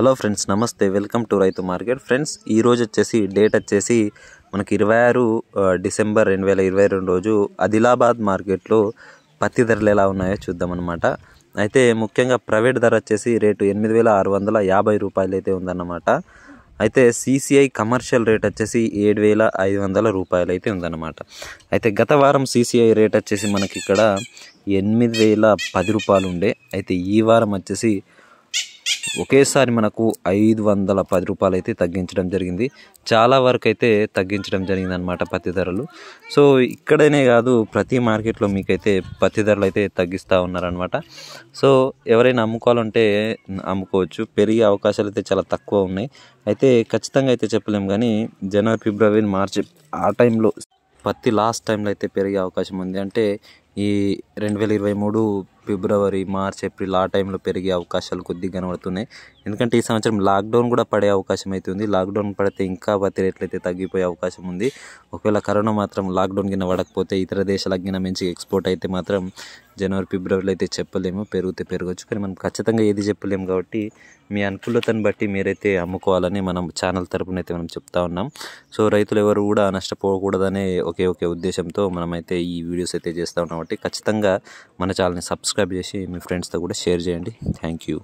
hello friends నమస్తే welcome to రైతు market friends ఈరోజు వచ్చేసి డేట్ వచ్చేసి మనకి ఇరవై ఆరు డిసెంబర్ రెండు వేల ఇరవై రెండు రోజు ఆదిలాబాద్ మార్కెట్లో పత్తి ధరలు ఎలా ఉన్నాయో చూద్దామన్నమాట అయితే ముఖ్యంగా ప్రైవేట్ ధర వచ్చేసి రేటు ఎనిమిది వేల ఆరు వందల యాభై రూపాయలు అయితే ఉందన్నమాట అయితే సిసిఐ కమర్షియల్ రేట్ వచ్చేసి ఏడు వేల ఐదు వందల రూపాయలు అయితే ఉందన్నమాట అయితే గత వారం సిసిఐ రేట్ వచ్చేసి మనకి ఇక్కడ ఎనిమిది వేల పది రూపాయలు ఉండే అయితే ఈ వారం వచ్చేసి ఒకేసారి మనకు ఐదు వందల పది రూపాయలు అయితే తగ్గించడం జరిగింది చాలా వరకు అయితే తగ్గించడం జరిగింది అనమాట పత్తి ధరలు సో ఇక్కడనే కాదు ప్రతి మార్కెట్లో మీకైతే పత్తి ధరలు అయితే తగ్గిస్తూ ఉన్నారనమాట సో ఎవరైనా అమ్ముకోవాలంటే అమ్ముకోవచ్చు పెరిగే అవకాశాలు అయితే చాలా తక్కువ ఉన్నాయి అయితే ఖచ్చితంగా అయితే చెప్పలేము కానీ జనవరి ఫిబ్రవరి మార్చి ఆ టైంలో పత్తి లాస్ట్ టైంలో అయితే పెరిగే అవకాశం ఉంది అంటే ఈ రెండు వేల ఇరవై మూడు ఫిబ్రవరి మార్చ్ ఏప్రిల్ ఆ టైంలో పెరిగే అవకాశాలు కొద్దిగా కనబడుతున్నాయి ఎందుకంటే ఈ సంవత్సరం లాక్డౌన్ కూడా పడే అవకాశం అయితే ఉంది లాక్డౌన్ పడితే ఇంకా పత్తి రేట్లు అయితే తగ్గిపోయే అవకాశం ఉంది ఒకవేళ కరోనా మాత్రం లాక్డౌన్ కింద పడకపోతే ఇతర దేశాల గిన్నె మంచి ఎక్స్పోర్ట్ అయితే మాత్రం జనవరి ఫిబ్రవరిలో అయితే చెప్పలేము పెరిగితే పెరగచ్చు కానీ మనం ఖచ్చితంగా ఏది చెప్పలేము కాబట్టి మీ అనుకూలతను బట్టి మీరైతే అమ్ముకోవాలని మనం ఛానల్ తరపున అయితే మనం చెప్తా ఉన్నాం సో రైతులు ఎవరు కూడా నష్టపోకూడదనే ఒకే ఒకే ఉద్దేశంతో మనమైతే ఈ వీడియోస్ అయితే చేస్తూ ఉన్నాం కాబట్టి ఖచ్చితంగా మన ఛానల్ని సబ్స్క్రైబ్ చేసి మీ ఫ్రెండ్స్తో కూడా షేర్ చేయండి థ్యాంక్ యూ